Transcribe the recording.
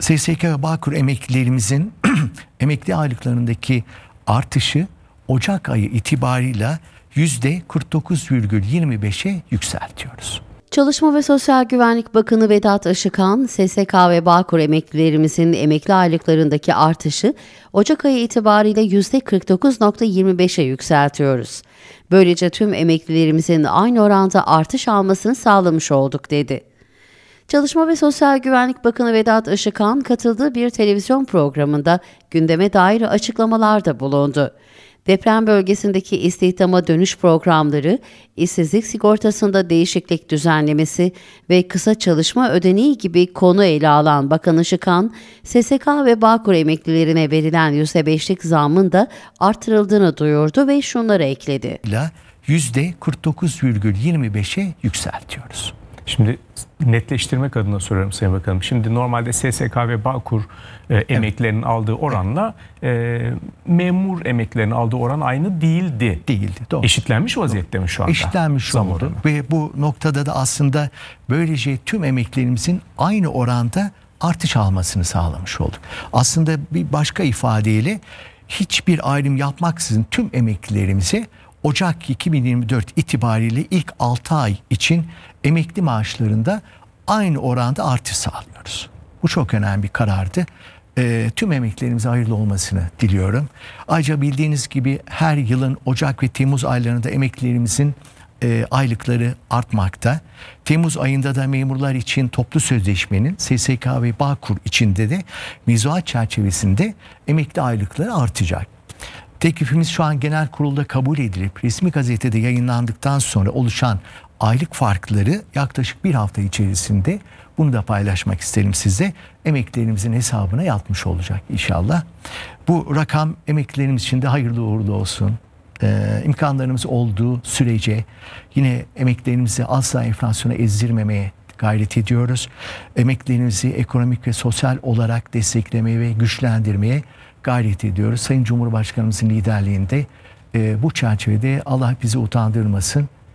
SSK ve Bağkur emeklilerimizin emekli aylıklarındaki artışı Ocak ayı itibarıyla %49,25'e yükseltiyoruz. Çalışma ve Sosyal Güvenlik Bakanı Vedat Işıkhan, SSK ve Bağkur emeklilerimizin emekli aylıklarındaki artışı Ocak ayı itibariyle %49.25'e yükseltiyoruz. Böylece tüm emeklilerimizin aynı oranda artış almasını sağlamış olduk dedi. Çalışma ve Sosyal Güvenlik Bakanı Vedat Işıkhan katıldığı bir televizyon programında gündeme dair açıklamalarda bulundu. Deprem bölgesindeki istihdama dönüş programları, işsizlik sigortasında değişiklik düzenlemesi ve kısa çalışma ödeneği gibi konu ele alan Bakan Işıkhan, SSK ve Bağkur emeklilerine verilen %5'lik zamın da artırıldığını duyurdu ve şunları ekledi. %49,25'e yükseltiyoruz. Şimdi netleştirmek adına soruyorum Sayın Bakanım. Şimdi normalde SSK ve Bağkur e, emeklerinin evet. aldığı oranla e, memur emeklerinin aldığı oran aynı değildi. Değildi. Doğru. Eşitlenmiş vaziyette doğru. mi şu anda? Eşitlenmiş oldu. Oranı. Ve bu noktada da aslında böylece tüm emeklerimizin aynı oranda artış almasını sağlamış olduk. Aslında bir başka ifadeyle hiçbir ayrım yapmaksızın tüm emeklilerimize Ocak 2024 itibariyle ilk 6 ay için emekli maaşlarında aynı oranda artış sağlıyoruz. Bu çok önemli bir karardı. E, tüm emeklerimize hayırlı olmasını diliyorum. Ayrıca bildiğiniz gibi her yılın Ocak ve Temmuz aylarında emeklilerimizin e, aylıkları artmakta. Temmuz ayında da memurlar için toplu sözleşmenin SSK ve Bağkur içinde de mevzuat çerçevesinde emekli aylıkları artacak. Teklifimiz şu an genel kurulda kabul edilip resmi gazetede yayınlandıktan sonra oluşan aylık farkları yaklaşık bir hafta içerisinde bunu da paylaşmak isterim size. emeklerimizin hesabına yatmış olacak inşallah. Bu rakam emeklilerimiz için de hayırlı uğurlu olsun. Ee, imkanlarımız olduğu sürece yine emeklerimizi asla enflasyona ezdirmemeye gayret ediyoruz. emeklerimizi ekonomik ve sosyal olarak desteklemeye ve güçlendirmeye gayret ediyoruz. Sayın Cumhurbaşkanımızın liderliğinde e, bu çerçevede Allah bizi utandırmasın.